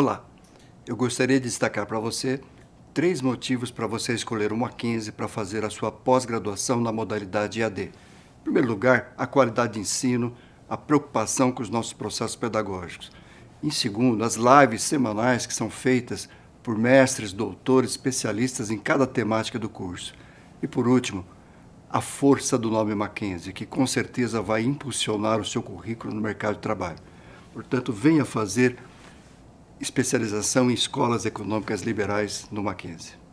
Olá, eu gostaria de destacar para você três motivos para você escolher o Mackenzie para fazer a sua pós-graduação na modalidade EAD. Em primeiro lugar, a qualidade de ensino, a preocupação com os nossos processos pedagógicos. Em segundo, as lives semanais que são feitas por mestres, doutores, especialistas em cada temática do curso. E por último, a força do nome Mackenzie, que com certeza vai impulsionar o seu currículo no mercado de trabalho. Portanto, venha fazer especialização em escolas econômicas liberais no Mackenzie.